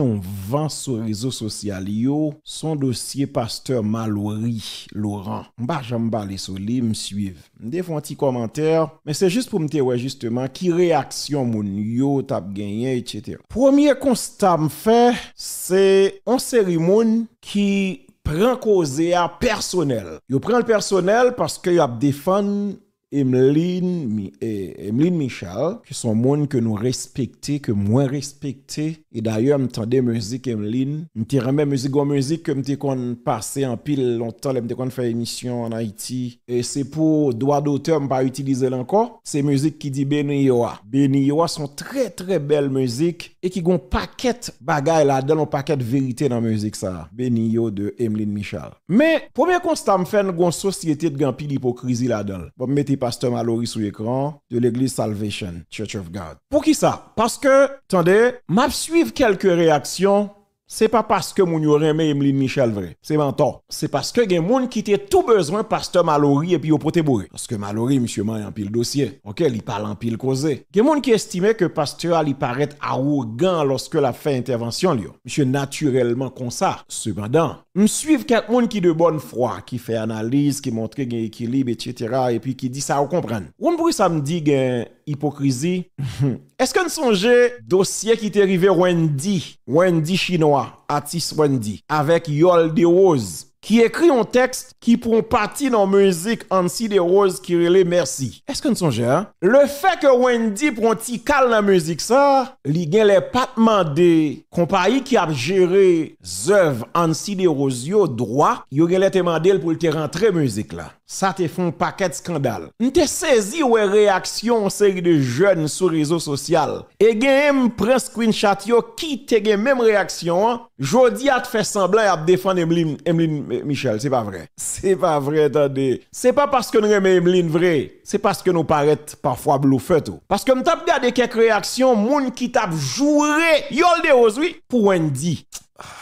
On vant sou rezo sosyal yo, son dosye pasteur malwari, Laurent. Mba jambal e soli, msuyv. Mde fwanti komantèr, men se jist pou mte wè jistman ki reaksyon moun yo, tap genye, etc. Premier konsta m fè, se an serimoun ki pran kozea personel. Yo pran l personel paske yo ap defan... Emeline, eh, Emeline Michal, qui sont monde que nous respectons, que moins respectons. Et d'ailleurs, la musique Emeline. M'te même musique musique que m'te qu'on passé en pile longtemps, m'te qu'on fait émission en Haïti. Et c'est pour droit d'auteur, pas utiliser encore. C'est musique qui dit Benioa, Benioa sont très très belles musique et qui ont paquet bagaille là-dedans, un paquet de vérité dans la musique ça. de Emeline Michal. Mais, premier constat, fait une société de grand pile hypocrisie là-dedans. Bon, pasteur Mallory sous l'écran de l'église Salvation Church of God. Pour qui ça? Parce que, attendez, m'a suivre quelques réactions c'est pas parce que mon yo remè Michel vrai. C'est mentor. C'est parce que Gémond quittait qui était tout besoin pasteur Mallory et puis au poté bourré. Parce que Mallory, monsieur m'a en pile dossier. Ok, il parle en pile causé. Gen qui estimait que pasteur lui paraître arrogant lorsque la fait intervention lieu Monsieur naturellement comme ça. Cependant, me suis quelques monde qui de bonne foi, qui fait analyse, qui montre un équilibre, etc. Et puis qui dit ça, vous comprenez. On pourrait ça me dit hypocrisie. Est-ce que nous songez dossier qui est arrivé Wendy, Wendy chinois, artiste Wendy, avec Yol de Rose? ki ekri yon tekst ki pron pati nan muzik ansi de roz kirele mersi. Eske n sonje, le fe ke Wendy pron ti kal nan muzik sa, li genle pat mande kompayi ki ap jere zöv ansi de roz yo droa, yo genle te mandel pou li te rentre muzik la. Sa te fon paket skandal. M te sezi we reaksyon seri de joun sou rizo sosyal. E gen em prens kwenchat yo ki te gen menm reaksyon an. Jodi at fe semblay ap defan Emeline Michel. Se pa vre. Se pa vre tade. Se pa paske nou reme Emeline vre. Se paske nou paret pafwa bloufet ou. Paske m tapde ade kek reaksyon moun ki tap joure. Yol de ozwi. Pou en di. Ah.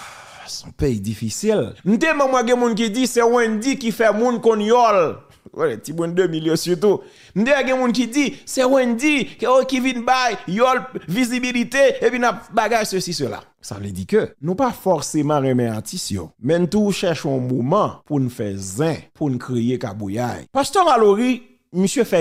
son pays difficile. M'te moi gen moun qui dit c'est Wendy qui fait moun kon yol. Ouais, ti bon millions surtout. M'te moun ki di c'est Wendy qui oh, vient bay yol visibilité et puis n'a ceci cela. Ça veut dire que nous pas forcément remercier mais tout cherchons un moment pour nous faire zin, pour nous créer kabouya. Pasteur Mallory monsieur fait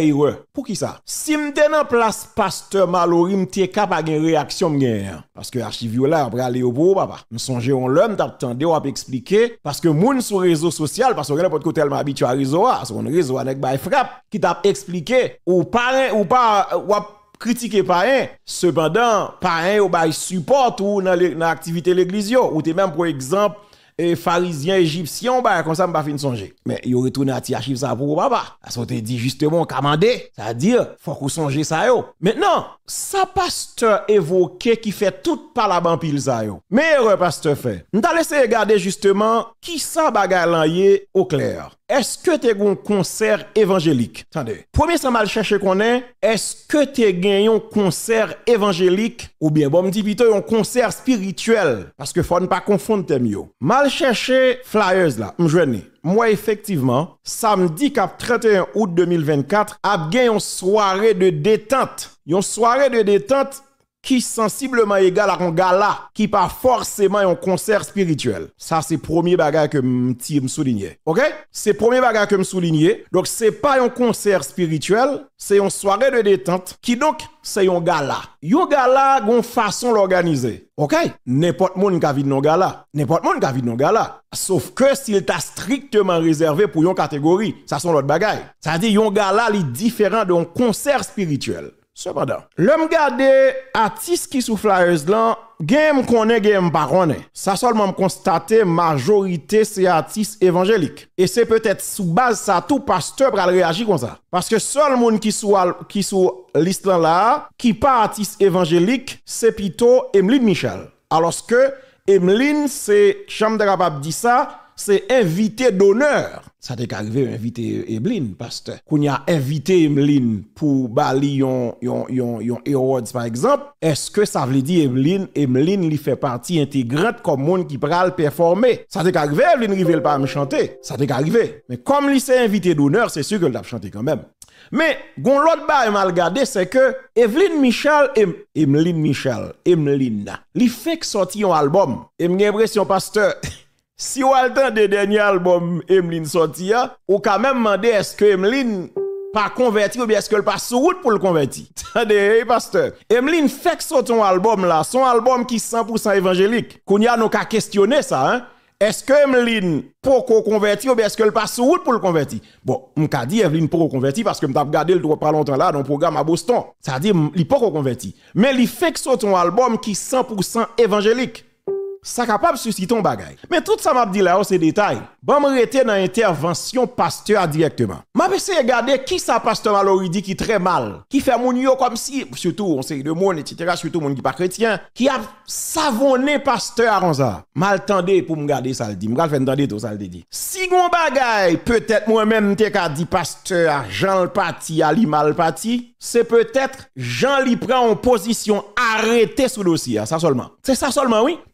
Pour qui ça? Si m'te en place pasteur tu m'te capable une réaction hein. Parce que archivio là, après aller au bout, papa. M'songe on l'homme, ou on expliquer. Parce que moun sur réseau social, parce que n'importe pas tellement habitué à réseau, sur un réseau avec by frappe, qui t'a expliqué, ou pas, ou pas, ou critiquer un. Hein. Cependant, par un hein, ou by support ou dans l'activité l'église, ou t'es même pour exemple, E farizyen egipsyon ba, kon sa m pa fin sonje. Men, yo retoune a ti yachiv sa apopo pa pa. A sote di justemon kamande. Sa dir, fok ou sonje sa yo. Men nan, sa paste evoke ki fe tout palaban pil sa yo. Men repaste fe. Nda lese egade justemon ki sa bagay lanye okler. Est-ce que tu as un concert évangélique Attendez. Premier ça mal cherché qu'on est, est-ce que tu as un concert évangélique ou bien bon me dit plutôt un concert spirituel parce que faut ne pas confondre tes mieux. Mal chercher flyers là, journée moi effectivement, samedi 31 août 2024, a gagné une soirée de détente. Une soirée de détente qui sensiblement égal à un gala qui pas forcément un concert spirituel. Ça c'est premier bagage que me souligne OK C'est premier bagage que me souligner. Donc c'est pas un concert spirituel, c'est une soirée de détente qui donc c'est un gala. Un gala une façon l'organiser. OK N'importe monde qui vu un gala, n'importe monde qui vu un gala, sauf que s'il t'a strictement réservé pour une catégorie, ça sont l'autre bagage. Ça veut dire un gala est différent d'un concert spirituel. Le m gade atis ki sou flyers lan, gen m kone gen m barone. Sa sol m m konstate, majorite se atis evanjelik. E se petet sou baz sa tou pas te pra reagi kon sa. Paske sol moun ki sou list lan la, ki pa atis evanjelik, se pito Emeline Michel. Alos ke Emeline se, chanm de rabab di sa, se evite doner. ça t'est arrivé inviter Emeline, pasteur. Qu'on a invité Emeline pour Bali, yon, yon, awards, par exemple, est-ce que ça veut dire Emeline, Evelyne lui fait partie intégrante comme monde qui pral performer? Ça t'est arrivé, Emeline Rivel pas me chanter. Ça t'est arrivé. Mais comme lui s'est invité d'honneur, c'est sûr qu'elle l'a chanté quand même. Mais, gon l'autre bail mal gardé, c'est que Evelyn Michel, em, Emeline Michel, Emeline, lui fait sortir un album. Et j'ai l'impression, pasteur, Si vous avez le dernier album Emeline sorti, hein, ou quand même demandé est-ce que Emeline pas converti ou bien est-ce qu'elle passe sur route pour le convertir. Attendez, pasteur. Emeline fait que son album là, son album qui 100% évangélique. Qu'on y a nous questionner ça, hein. Est-ce que Emeline pourquoi convertir ou bien est-ce qu'elle passe sur route pour le convertir? Bon, m'ka dit Emeline pourquoi convertir parce que m't'a regardé le pas longtemps là dans le programme à Boston. Ça dit il pas converti. Mais il fait que son album qui 100% évangélique. Sa kapap susiton bagay Men tout sa map di la ou se detay Ba m rete nan intervensyon pasteur direktman Ma pese e gade ki sa pasteur malori di ki tre mal Ki fe moun yo kom si Soutou on se y de moun etitera Soutou moun ki pa kretyen Ki ap savonne pasteur anza Mal tende pou m gade sa ldi Si goun bagay Petet mwen men te ka di pasteur Jan lpati a li malpati Se petet jan li pren Ou posisyon arete sou dosi Sa solman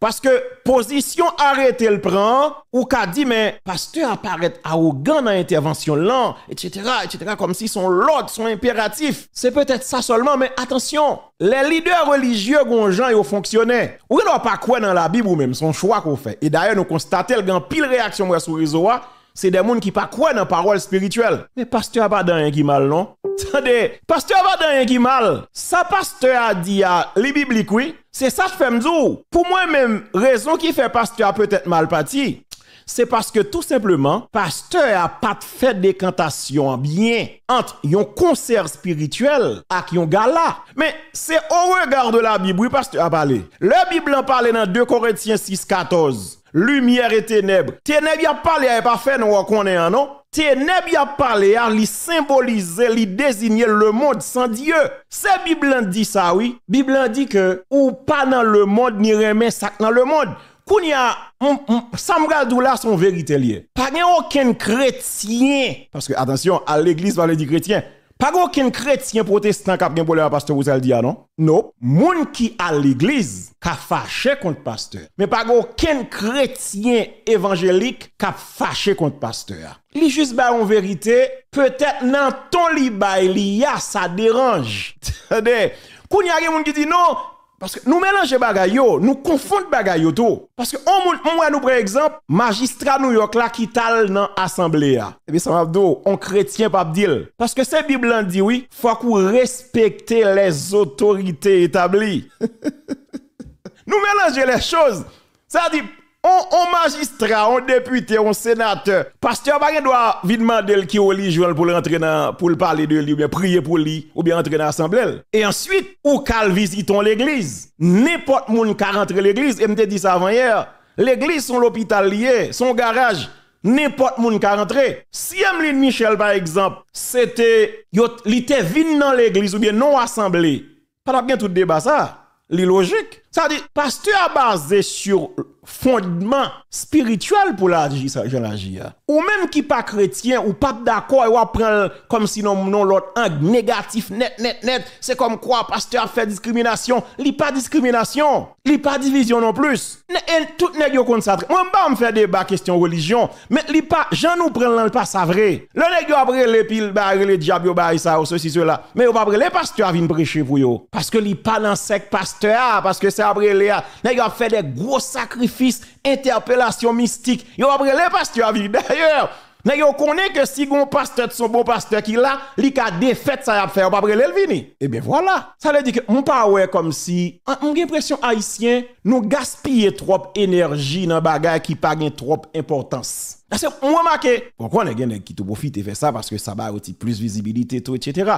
Paske position arrêtée le prend, ou qu'a dit, mais pasteur apparaît arrogant dans l'intervention là, etc., etc., comme si son lot son impératif. C'est peut-être ça seulement, mais attention, les leaders religieux, gongent et au fonctionnaires, ou ils n'ont pas quoi dans la Bible ou même son choix qu'on fait. Et d'ailleurs, nous constatons le y pile réaction sur les réseaux hein c'est des gens qui pas croient dans la parole spirituelle. Mais pasteur a pas d'un qui mal, non? Attendez, pasteur a pas d'un qui mal. Ça pasteur a dit à les oui. C'est ça que je fais dire. Pour moi même, raison qui fait pasteur a peut-être mal parti, c'est parce que tout simplement, pasteur a pas fait des cantations bien entre un concert spirituel et un gala. Mais c'est au regard de la Bible, oui, pasteur a parlé. La Bible en parle dans 2 Corinthiens 6, 14 lumière et ténèbres. Ténèbres, il a parlé, il pas fait, nous reconnaissons, hein, non? Ténèbres, il a parlé, hein, il symbolise, il désignait le monde sans Dieu. C'est Bible dit ça, oui. Bible dit que, ou pas dans le monde, ni remet ça dans le monde. Kounia, Samra là, son vérité lié. Pas aucun chrétien, parce que attention, à l'église, on le dire chrétien, Pa gwo ken kretyen protestant kap gen bolewa pastor ou sel diya, non? Non. Moun ki al l'igliz kap fache kont pastor. Me pa gwo ken kretyen evanjelik kap fache kont pastor. Li jist ba yon verite, petet nan ton li bay li ya sa deranj. Tene, koun yage moun ki di non, Parce que nous mélangeons choses, nous confondons les tout. Parce que on moi nous par exemple, magistrat New York là qui tal dans l'Assemblée. Et eh bien ça m'a dit on oh, chrétien pas parce que cette Bible dit oui, faut qu'on respecte les autorités établies. nous mélangeons les choses. Ça dit on, magistrat, on député, on sénateur, pasteur pas doit vite demander qui religieux pour dans... pour le parler de lui, ou bien prier pour lui, ou bien entrer dans l'assemblée. Et ensuite, ou qu'elle visitons l'église. N'importe monde qui rentre l'église, et me dit ça avant hier, l'église son l'hôpital lié, son garage, n'importe monde qui rentre. Si Emeline Michel, par exemple, c'était, il était venu dans l'église, ou bien non assemblée, pas bien tout débat ça. logique. Ça dit, pasteur basé sur fondman spiritual pou la aji ou menm ki pa kretien ou pa dako e wap pren kom si nan mounon non lot an negatif net net net se kom kwa pasteur fe diskriminasyon li pa diskriminasyon li pa divizyon an non plus tout negyo kon satre mwen ba mfe deba kestyon religion men li pa jan nou pren lan pa sa vre le negyo apre le pil le diabyo ba isa e ou se si sou la men yo apre le pasteur avin preche pou yo paske li pa lan sek pasteur paske se apre le negyo apre de gros sakrif interpellation mystique. Yo après le vu d'ailleurs. Mais on connaît que si un pasteur son bon pasteur qui l'a li ka défaite ça à faire, pas pas le vini. Eh bien voilà. Ça veut dire que mon comme si on l'impression haïtien nous gaspiller trop énergie dans bagay qui pas trop importance. Parce que on Pourquoi on connaît qui tout profite et fait ça parce que ça va aussi plus visibilité tout etc.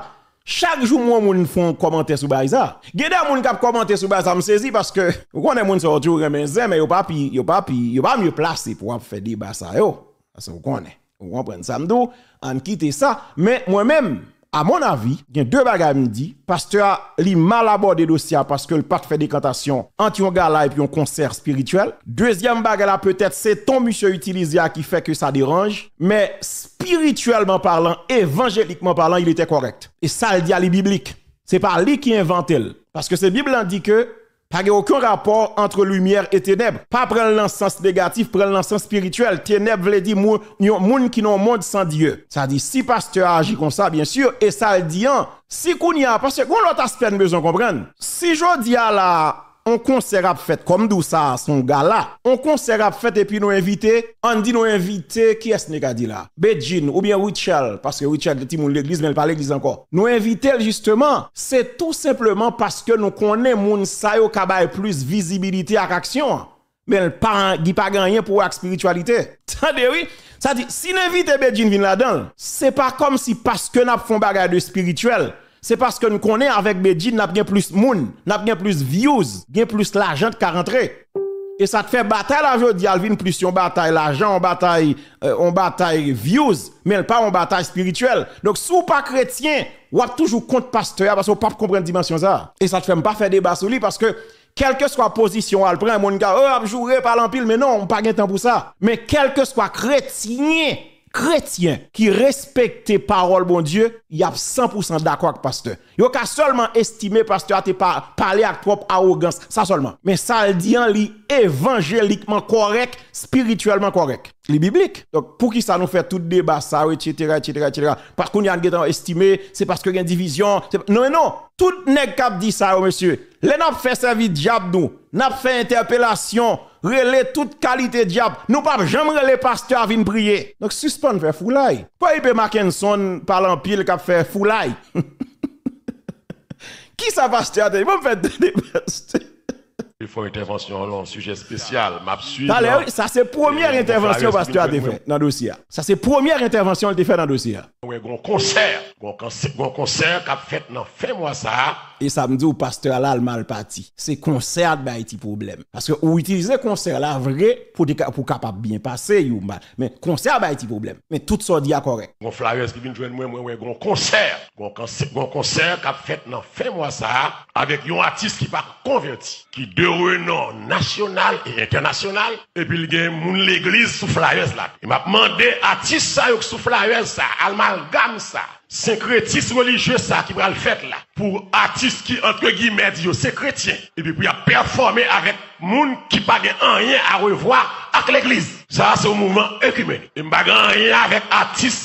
chak jou moun moun foun komante sou ba yon sa. Gede moun kap komante sou ba yon sa msezi, paske, wakone moun se otjou remenze, me yo pa pi, yo pa pi, yo pa mi yo plase pou wap fè di ba sa yo. Asen wakone, wakone pren sa mdou, an kite sa, men mwen menm, à mon avis, il y a deux bagages midi. Pasteur a mal abordé parce que le pas fait décantation anti un gala et puis un concert spirituel. Deuxième bagage là peut-être c'est ton monsieur utilisé qui fait que ça dérange, mais spirituellement parlant, évangéliquement parlant, il était correct. Et ça le dit à les biblique. C'est pas lui qui invente Parce que c'est Bible dit que Page okyon rapor antre lumièr et teneb. Pa pren lansans negatif, pren lansans spirituel. Teneb vle di moun ki nou moun san dieu. Sa di si pasteur a agi kon sa, bien sur, e sa di an, si koun ya, parce koun lot aspen bezon kompren. Si jo di ala... On konser ap fet kom dou sa son ga la. On konser ap fet epi nou evite, an di nou evite, ki es ne ka di la? Bejin ou bien Wichel, paske Wichel eti moun l'eglise men l'paleglise anko. Nou evite l'justement, se tout simplement paske nou konen moun sayo kaba e plus visibilite ak aksyon. Men l'paran gi pa ganyen pou ak spiritualite. Tande oui, sa di, si nou evite bejin vin la dan, se pa kom si paske nap fon bagay de spirituale. c'est parce que nous connaissons avec Bedjid, nous avons plus de monde, nous avons plus de views, nous avons plus d'argent de rentrer. Et ça te fait bataille je dis, Alvin, plus on bataille l'argent, on bataille, on euh, bataille views, mais pas on bataille spirituelle. Donc, si vous pas chrétien, vous avez toujours contre pasteur parce que vous pas comprendre dimension ça. Et ça te fait pas faire débat sur lui parce que, quelle que soit la position, elle prend, mon gars, oh, jouer par l'empile, mais non, on pas de temps pour ça. Mais quel que soit chrétien, chrétien qui respecte paroles bon Dieu, il y a 100% d'accord avec pasteur. Yo ka seulement estimer pasteur a te par, parler avec propre arrogance, ça seulement. Mais ça le dit en li évangéliquement correct, spirituellement correct. Les biblique. Donc, pour qui ça nous fait tout débat, ça, etc., etc., etc. Parce qu'on y a un estimé, c'est parce qu'il y a une division. Non, non. Tout nèg cap dit ça, oh, monsieur. Les n'a fait de diable nous. N'a fait interpellation relais toute qualité diable. Nous pas jamais relais pasteur à venir prier. Donc suspend fait foulaille. Pas IP Mackenson en pile qu'a fait foulaille. Qui ça pasteur Il va me faire des pasteur. Il faut une intervention là, un sujet spécial. Allez, ça c'est première intervention pasteur a fait dans le dossier. Ça c'est première intervention il a fait dans le dossier. Oui, un concert, un concert, un concert qu'a fait dans fin Fais-moi ça. E sa m de ou pasteur la al mal pati Se konsert ba iti problem Aske ou itilize konsert la vre Pou kapap bin pase yon bal Men konsert ba iti problem Men tout sa di akorek Gon konsert Gon konsert kap fèt nan fè mwa sa Avèk yon atis ki bak konverti Ki dewe nan nasyonal E internasyonal E pi li gen moun l'eglise sou flayez la E map mande atis sa yon sou flayez sa Al mal gam sa Senkretisme li je sa ki bra l fèt la Pou artis ki antre gimè di yo senkretien Epi pou ya performe avèk moun ki pa gen anjen avèk vwa ak l ekliz Sa va sou mouvman ekrimèni E mba gen anjen avèk artis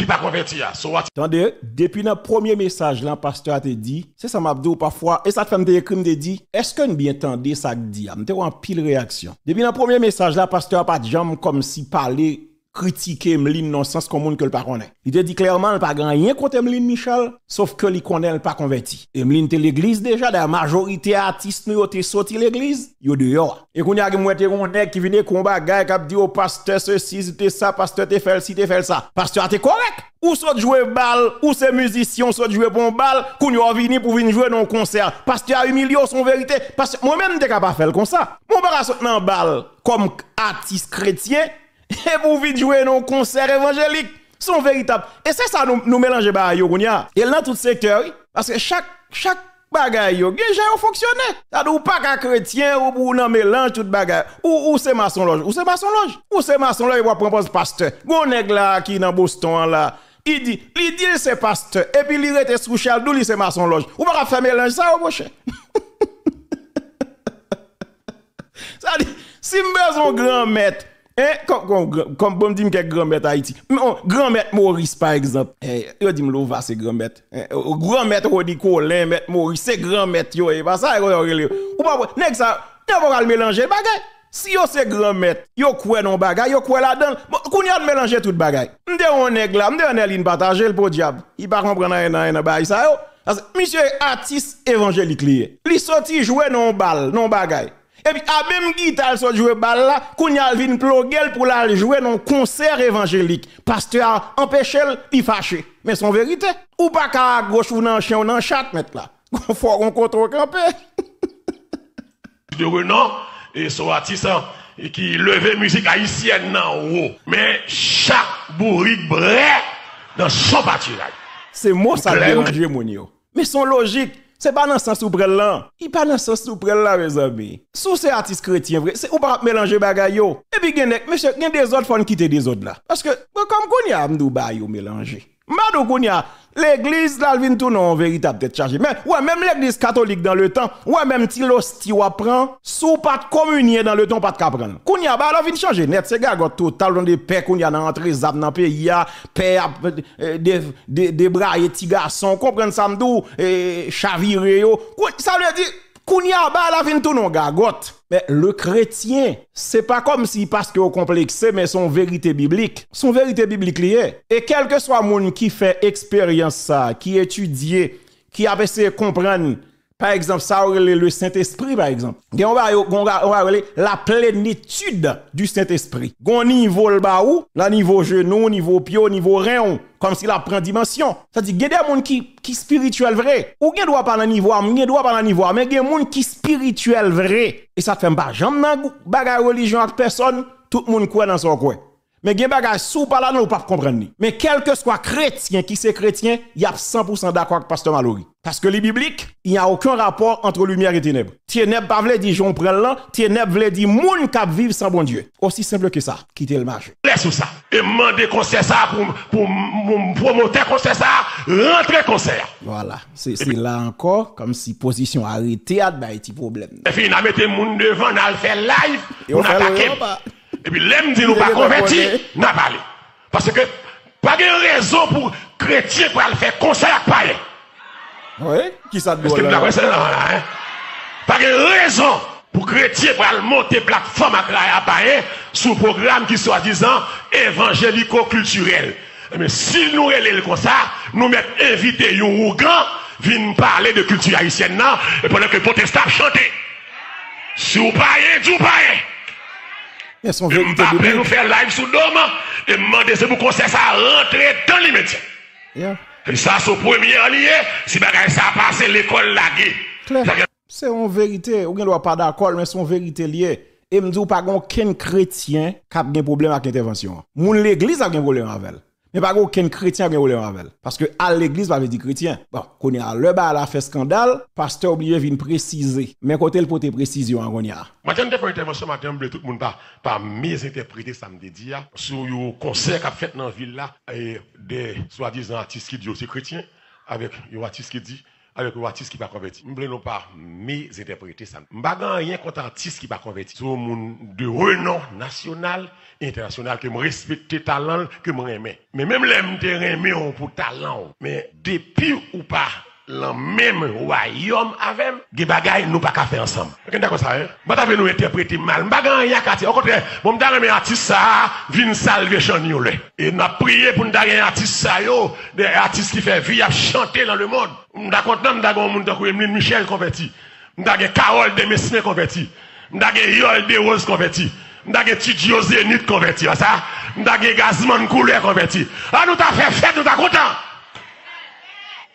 Ki pa konverti ya Tande, depi nan premier mesaj lan pastor a te di Se sa mabdo pa fwa, e sa tfèm de ekrim de di Eske n biye tande sa di ya, mte wampil reaksyon Depi nan premier mesaj lan pastor a pati jom kom si pale critiquer Mlin non sens comme que le pas connaît. Il te dit clairement le pas rien contre Mlin Michel, sauf que lui connaît le pas converti. Et Mlin était l'église déjà, la majorité artistes nous été sorti l'église, yo dehors. Et qu'on y a un on qui venait combattre, gars qui dit au pasteur ceci c'était ça, pasteur t'es fait ci t'es fait ça. Pasteur tu t'es correct. Ou soit jouer balle, ou ces musiciens soit jouer bon balle, qu'on y a venu pour venir jouer dans un concert. Pasteur a humilié son vérité. Parce que moi-même, je pas faire comme ça. Mon pas sortir dans balle comme artiste chrétien, et vous vite jouer nos concerts évangéliques sont véritables. Et c'est ça nous, nous mélanger bah yo Et dans tout secteur, parce que chaque chaque bagay yo, gen jan fonctionne. Ça pas qu'un chrétien ou pour nan mélange tout bagay. Ou ou c'est maçon loge, ou c'est maçon loge, ou c'est maçon loge ou propose pasteur. Gon nèg là qui dans Boston là, il dit, il dit c'est pasteur et puis il rete sous Charles Douli c'est maçon loge. Ou pas faire mélange ça au prochain. ça dit si un grand maître eh, comme comme bon dit que grand-mère Haïti. Oh, grand-mère Maurice par exemple. Eh, yo dit Lova c'est grand-mère. Eh, oh, grand-mère Rodi Colin, Maurice c'est grand-mère yo et eh, pas bah, ça yo relé. Ou pas nèg ça, n'avons pas mélanger bagay. Si yo c'est grand-mère, yo quoi non bagay, yo quoi là-dedans. de mélanger tout bagay. on nèg là, m'dé on est ligne partager le pour diable. Il pas comprendre rien rien bail ça yo. Parce que monsieur artiste évangélique lié. Li sorti jouer non bal, non bagay. Et puis, à même guitare, soit jouer balle là, qu'on y a vin pour la jouer dans concert évangélique. Pasteur a empêché, il fâché. Mais son vérité. Ou pas qu'à gauche ou dans chien ou dans chat, mettre là. Qu'on faut qu'on contrôle campé. De renom, et son artiste, et qui levait musique haïtienne en haut. Mais chaque bourrique bré dans son bâtiment. C'est moi ça dérange mon Mais son logique c'est pas dans ce sens où il là. Il pas dans ce sens là, mes amis. Sous ces artistes chrétiens, C'est ou pas mélanger bagayo. Et puis, il y a des autres, qui quitter des autres là. Parce que, comme qu'on y a, on bah, mélanger. Madou koun ya, l'eglis la vin tou nou an verita ptet chanje. Men, wè, menm l'eglis katolik dan le tan, wè, menm ti los ti wapran, sou pat komunye dan le tan pat kapran. Koun ya, ba la vin chanje. Net, se gagot tou talon de pe koun ya nan antre zap nan pe ah, ya, pe euh, ya, de bra ye ti gason, kompren samdou, chavire yo. Koun, sa lè di... Kounia, ba la vin tou nou gagot. Be, le kretyen, se pa kom si paske o komplekse, men son verite biblik. Son verite biblik li e. E kelke swa moun ki fe eksperyans sa, ki etudye, ki apese komprenn, Par ekzamp, sa ou rele le Saint-Esprit par ekzamp. Gen ou ba yo, gon ga ou rele la plenitude du Saint-Esprit. Gon nivou l ba ou, la nivou jenou, nivou pyo, nivou reyon. Kom si la pren dimensyon. Sa di, gen de moun ki spirituel vre. Ou gen dwa pa nan nivou am, gen dwa pa nan nivou am. Men gen moun ki spirituel vre. E sa fe mba janm nan gou. Baga religion ak person, tout moun kwe nan son kwe. Mais gen non, ou pas comprendre ni. Mais quel que soit chrétien qui c'est chrétien, il y a 100% d'accord avec pasteur Mallory. Parce que les bibliques, il n'y a aucun rapport entre lumière et ténèbres. Ténèbres pas vle dire jean prends l'an, ténèbres vle dire moun k'ap vivre sans bon Dieu. Aussi simple que ça, quitter le marché. Laisse ça. Et qu'on concert ça pour pour promoter conseil ça, rentrer concert. Voilà, c'est là encore comme si position arrêtée a un petit problème. Et puis on a les gens devant, on a fait live, on a attaqué. Et puis, l'homme dit nous pas converti, n'a pas allé. Parce que, pas de raison pour chrétien pour aller faire conseil à parler. Oui, qui ça doit là? Hein? Pas de raison pour chrétien pour aller monter plateforme à Sur sous programme qui soi-disant évangélico-culturel. Mais si nous relève comme ça, nous mettons invité un venez viennent parler de culture haïtienne, et pendant que protestant protestants chante. Si vous parlez, vous payez mais son vérité de Dieu. nous faire live sous dôme et demander si vous conseillez ça rentrer dans l'immédiat. Yeah. Et ça, c'est le premier lié. Si bagage ça passe, l'école lagué. Claire. C'est en vérité. Ou bien, pas d'accord, mais c'est une vérité lié. Et me dit, pas aucun chrétien qui a un problème avec l'intervention. Mon l'église a un problème avec elle. Mwen pa gwo ken kretiyan gen ou le ramvel. Paske al l'eglis pa vi di kretiyan. Bon, konye a le ba la fe skandal, pas te obliye vin prezize. Men kote l po te prezizi yo an konye a. Maten de pou intervensyon, maten mwen ble tout moun pa, pa me zinterprete samde di ya, sou yo konsey kap fèt nan villa, e de swa dizan atis ki di yo se kretiyan, avek yo atis ki di, avec l'artiste qui va convertir. Je ne pas misinterpréter ça. ne veux rien contre l'artiste qui va convertir. C'est un monde de renom national et international que me respecte talent, que me aime. Mais même les gens aimé pour talent. Mais depuis ou pas, lan menm wwa yom avem ge bagay nou pa ka fe ansam mwen eh? ta ven nou etepreti mal mwen ta ven yon kati mwen ta ven yon artist sa vin salvation yon le e nan priye pou mwen ta ven yon artist sa yo artist ki fe vi ap chante lan le mod mwen ta kontan mwen ta gen moun ta kouye Mline Michel konverti mwen ta gen Kaol Demesne konverti mwen ta gen Yol Deoz konverti mwen ta gen Tidjo Zenit konverti mwen ta gen Gazman Koule konverti an nou ta fe fet nou ta kontan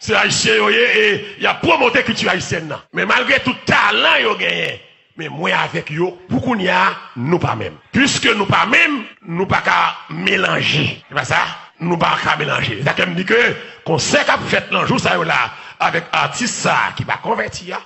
c'est haïtien et il a promoté la culture haïtienne. Mais malgré tout talent yo gagné, mais moi avec yo, pour qu'on y a, nous pas même. Puisque nous pas même, nous pas qu'à mélanger. C'est pas ça? Nous pas qu'à mélanger. C'est ça me dit que, conseil qu'a fait jour, ça yo là, avec artiste ça, qui va convertir,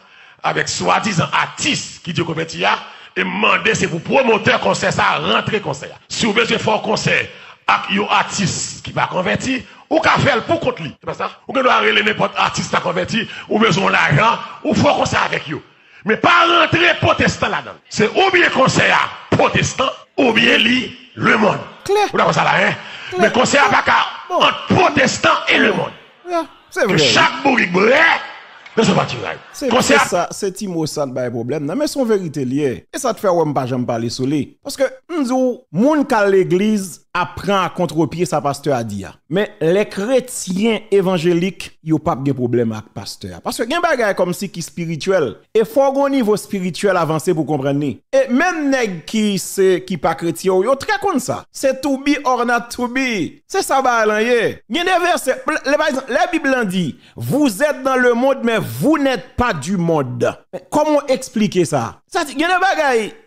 avec soi-disant artiste qui dit convertir, et demander c'est pour promoteur concert ça, rentrer concert. Si vous faire fort concert, avec yo artiste qui va convertir, ou qu'à faire pour contre lui. C'est pas ça? Ou veut nous arrêter n'importe artiste à convertir, ou besoin d'argent, ou faut qu'on ça avec vous. Mais pas rentrer protestant là-dedans. C'est ou bien conseil à protestant, ou bien lui, le monde. Claire. Vous d'abord ça là, hein? Mais conseil à pas entre protestant et le monde. c'est vrai. Que chaque bourrique ne se pas C'est vrai. C'est ça, c'est Timo qui a problème. mais son vérité liée. Et ça te fait ou pas j'en parler sur lui. Parce que, nous, monde qui l'église, apprend à contre-pied sa pasteur a dit. Mais les chrétiens évangéliques, ils n'ont pas de problème avec pasteur. Parce que y a des comme si qui spirituel. Et faut un niveau spirituel avancé pour comprendre. Et même les qui ne qui pas chrétiens ils sont très comme ça. C'est tout be or tout to be. C'est ça, Il y a des La Bible dit, vous êtes dans le monde, mais vous n'êtes pas du monde. comment expliquer ça? Ça, il y a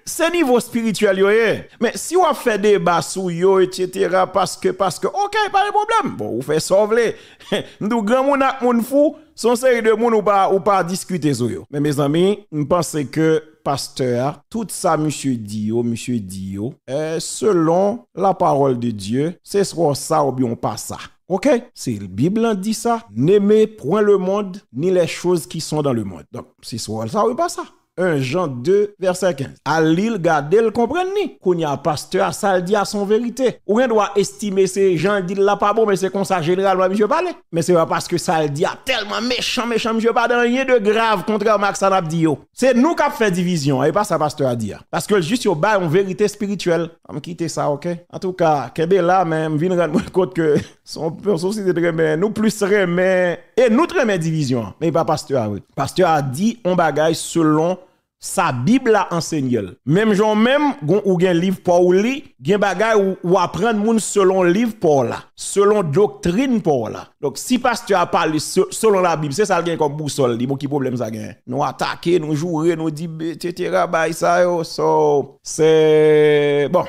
c'est niveau spirituel yoye. Eh. Mais si on fait débat sur yo, etc., parce que, parce que, ok, pas de problème. Bon, vous faites sauver. Nous, grand monde, fou, son série de moun ou pas, ou pas discuter Mais mes amis, je pense que pasteur, tout ça, monsieur Dio, monsieur Dio, euh, selon la parole de Dieu, c'est soit ça ou bien pas ça. Ok, c'est la Bible dit ça. N'aimez point le monde, ni les choses qui sont dans le monde. Donc, c'est soit ça ou pas ça. 1 Jean 2, verset 15. À l'île, gardez le comprenez ni. Qu'on y a pasteur, ça le dit à son vérité. Ou rien doit estimer ces gens dit là pas bon, mais c'est comme ça généralement, monsieur parle. Mais c'est pas parce que ça dit à ah, tellement méchant, méchant, monsieur parle, rien de grave, contrairement à dit. C'est nous qui avons fait division, et pas ça pasteur a dit. Hein. Parce que juste au bas, une vérité spirituelle. On va quitter ça, ok? En tout cas, Québec là, même, vient rendre compte que son de nous plus mais et nous bien division. Hein. Mais pas pasteur, oui. Pasteur a dit, on bagaille selon Sa bib la ensegnel. Mem jan mem, gon ou gen liv pou li, gen bagay ou apren moun selon liv pou la. Selon doktrin pou la. Dok, si pas tu apal selon la bib, se sal gen kon pou sol, di bon ki problem za gen. Nou atake, nou jure, nou dibe, tete rabay sa yo, so, se, bon.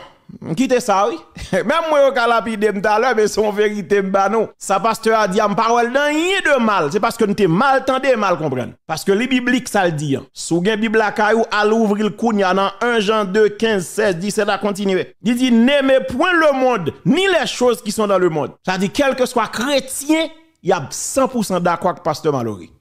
Quittez ça, oui. Même moi, je lapidé tout à l'heure, mais son vérité, bah non. Ça, pasteur a dit, en parole, n'a rien de mal. C'est parce que nous t'es mal tendé, mal comprendre. Parce que les bibliques, ça le dit. Hein. Sous Bible à le à l'ouvrir le en dans 1 Jean 2, 15, 16, 17, à continuer. Il dit, n'aimez point le monde, ni les choses qui sont dans le monde. Ça dit, quel que soit chrétien, il y a 100% d'accord avec pasteur Mallory.